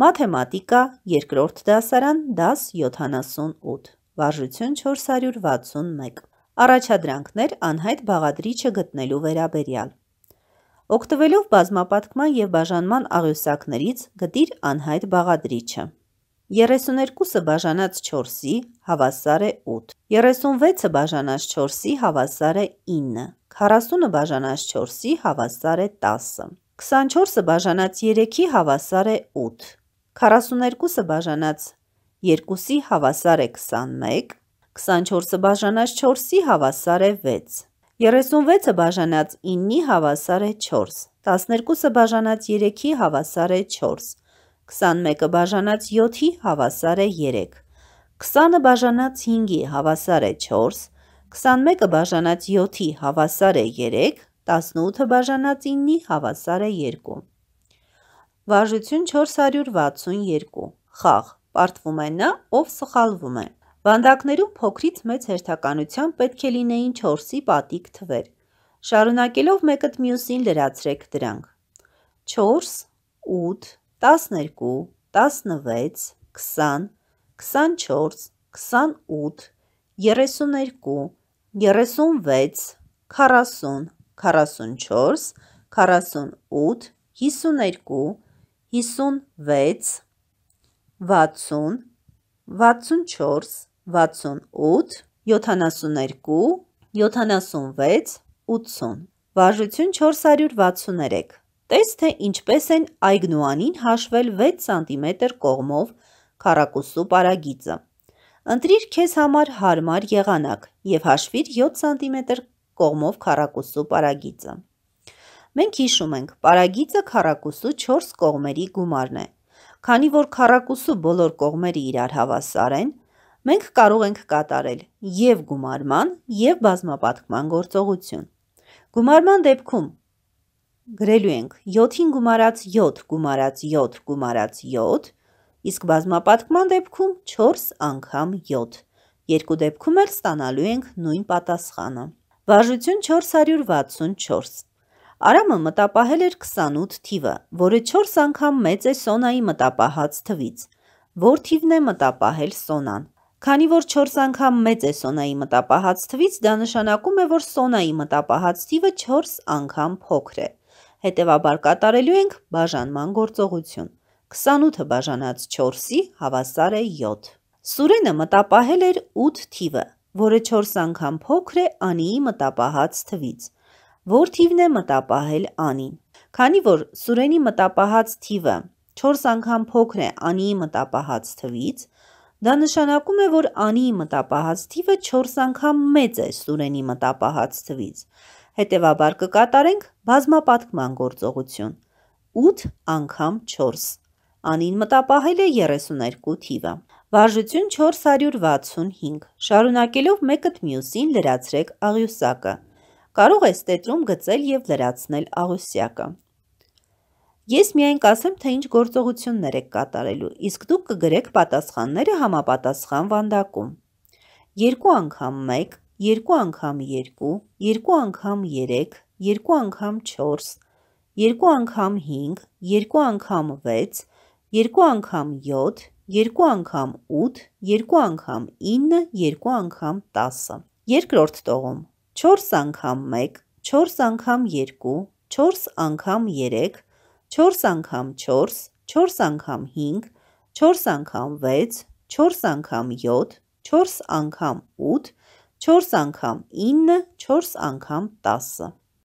մաթեմատիկա, երկրորդ դասարան, դաս 78, վարժություն 461, առաջադրանքներ անհայտ բաղադրիչը գտնելու վերաբերյալ։ Օգտվելով բազմապատկման և բաժանման աղյուսակներից գտիր անհայտ բաղադրիչը։ 32-ը բաժանած 4-ի հավասար է 8, 36-ը բաժանած 4-ի հավասար է 9, 40-ը բաժանած 4-ի հավասար է 10, 24-ը բաժանած 3-ի հավասար է 8, 42-ը բաժանած 2-ի հավասար է 21, 24-ը բաժանած 4-ի հավասար է 6, 36-ը բաժանած 9-ի հավասար է 4, 12-ը բաժանած 3-ի հավասար է 4, 21-ը բաժանած 7-ի հավասար է 3, 20-ը բաժանած 5-ի հավասար է 4, 21-ը բաժանած 7-ի հավասար է 3, 18-ը բաժանած 9-ի հավասար է 2։ Վարժություն 462։ Խաղ. Պարտվում է նա, ով սխալվում է։ Վանդակներում փոքրից մեծ հերթականությամբ պետք է լինեին 4-ի պատիկ թվեր։ Շարունակելով մեկը մյուսին լրացրեք դրանք։ 4, 8, 12, 16, 20, 24, 28, 32, 36, 40, 44, 48, 52, 56, 60, 64, 68, 72, 76, 80, վարժություն 463։ Տես թե ինչպես են այգնուանին հաշվել 6 սմ կողմով քառակուսու պարագիծը։ Ընտրիր քեզ համար հարմար եղանակ և հաշվիր 7 սմ կողմով քառակուսու պարագիծը։ Մենք հիշում ենք, պարագիծը քառակուսու 4 կողմերի գումարն է։ Քանի որ քառակուսու բոլոր կողմերը իրար հավասար են, մենք կարող ենք կատարել եւ գումարման եւ բազմապատկման գործողություն։ Գումարման դեպքում գրելու ենք 7-ին գումարած 7 գումարած 7 գումարած 7, իսկ բազմապատկման դեպքում 4 անգամ 7։ Երկու դեպքում էլ ստանալու ենք նույն պատասխանը։ Վարժություն 464 Արամը մտապահել էր 28 թիվը, որը 4 անգամ մեծ է Սոնայի մտապահած թվից։ Որ թիվն է մտապահել Սոնան։ Քանի որ 4 անգամ մեծ է Սոնայի մտապահած թվից, դա նշանակում է, որ Սոնայի մտապահած թիվը 4 անգամ փոքր է։ Հետևաբար կատարելու ենք բաժանման գործողություն։ 28-ը բաժանած 4-ի հավասար է 7։ Սուրենը մտապահել էր 8 թիվը, որը 4 անգամ փոքր է Անիի մտապահած թվից որ թիվն է մտապահել Անին։ Քանի որ Սուրենի մտապահած թիվը 4 անգամ փոքր է Անիի մտապահած թվից, դա նշանակում է, որ Անիի մտապահած թիվը 4 անգամ մեծ է Սուրենի մտապահած թվից։ Հետևաբար կկատարենք բազմապատկման գործողություն։ 8 անգամ 4 Անին մտապահել է 32 թիվը։ Վարժություն 465։ Շարունակելով մեկըտ մյուսին լրացրեք աղյուսակը կարող ես տետրում գծել և լրացնել աղուսյակը։ Ես միայն կասեմ, թե ինչ գործողություններ եք կատարելու, իսկ դուք կգրեք պատասխանները համապատասխան վանդակում։ Երկու անգամ մեկ, երկու անգամ երկու, երկու անգամ երեք, երկու անգամ չորս, երկու անգամ հինգ, երկու անգամ վեց, երկու անգամ յոթ, երկու անգամ ութ, երկու անգամ ինը, երկու անգամ տասը։ Երկրորդ տողում 4 անգամ 1, 4 անգամ 2, 4 անգամ 3, 4 անգամ 4, 4 անգամ 5, 4 անգամ 6, 4 անգամ 7, 4 անգամ 8, 4 անգամ 9, 4 անգամ 10